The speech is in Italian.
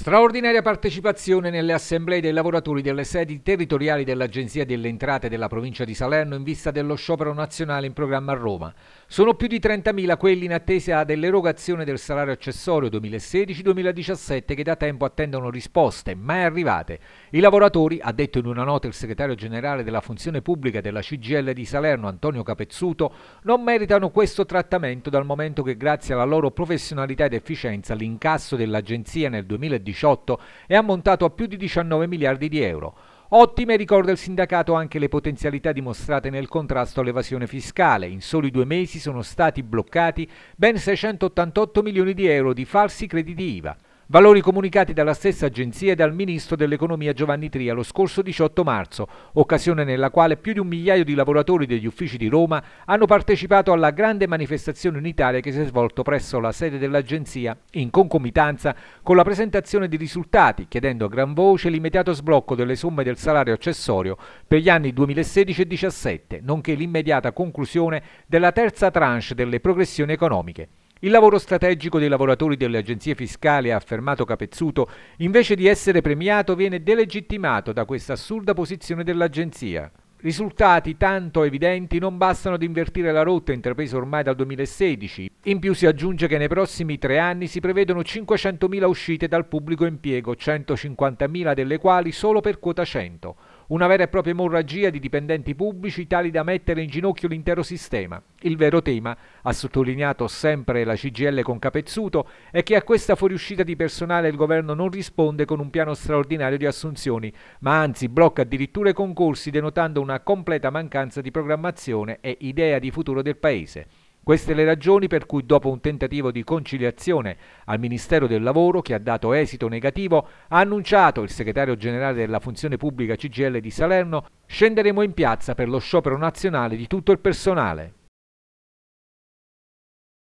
Straordinaria partecipazione nelle assemblee dei lavoratori delle sedi territoriali dell'Agenzia delle Entrate della provincia di Salerno in vista dello sciopero nazionale in programma a Roma. Sono più di 30.000 quelli in attesa dell'erogazione del salario accessorio 2016-2017 che da tempo attendono risposte, mai arrivate. I lavoratori, ha detto in una nota il segretario generale della funzione pubblica della CGL di Salerno, Antonio Capezzuto, non meritano questo trattamento dal momento che grazie alla loro professionalità ed efficienza l'incasso dell'agenzia nel 2018 è ammontato a più di 19 miliardi di euro. Ottime ricorda il sindacato anche le potenzialità dimostrate nel contrasto all'evasione fiscale. In soli due mesi sono stati bloccati ben 688 milioni di euro di falsi crediti IVA. Valori comunicati dalla stessa agenzia e dal ministro dell'economia Giovanni Tria lo scorso 18 marzo, occasione nella quale più di un migliaio di lavoratori degli uffici di Roma hanno partecipato alla grande manifestazione unitaria che si è svolto presso la sede dell'agenzia in concomitanza con la presentazione di risultati, chiedendo a gran voce l'immediato sblocco delle somme del salario accessorio per gli anni 2016 e 2017, nonché l'immediata conclusione della terza tranche delle progressioni economiche. Il lavoro strategico dei lavoratori delle agenzie fiscali, ha affermato Capezzuto, invece di essere premiato viene delegittimato da questa assurda posizione dell'agenzia. Risultati tanto evidenti non bastano ad invertire la rotta intrapresa ormai dal 2016. In più si aggiunge che nei prossimi tre anni si prevedono 500.000 uscite dal pubblico impiego, 150.000 delle quali solo per quota 100. Una vera e propria emorragia di dipendenti pubblici tali da mettere in ginocchio l'intero sistema. Il vero tema, ha sottolineato sempre la CGL con Capezzuto, è che a questa fuoriuscita di personale il governo non risponde con un piano straordinario di assunzioni, ma anzi blocca addirittura i concorsi denotando una completa mancanza di programmazione e idea di futuro del Paese. Queste le ragioni per cui dopo un tentativo di conciliazione al Ministero del Lavoro che ha dato esito negativo ha annunciato il segretario generale della funzione pubblica CGL di Salerno scenderemo in piazza per lo sciopero nazionale di tutto il personale.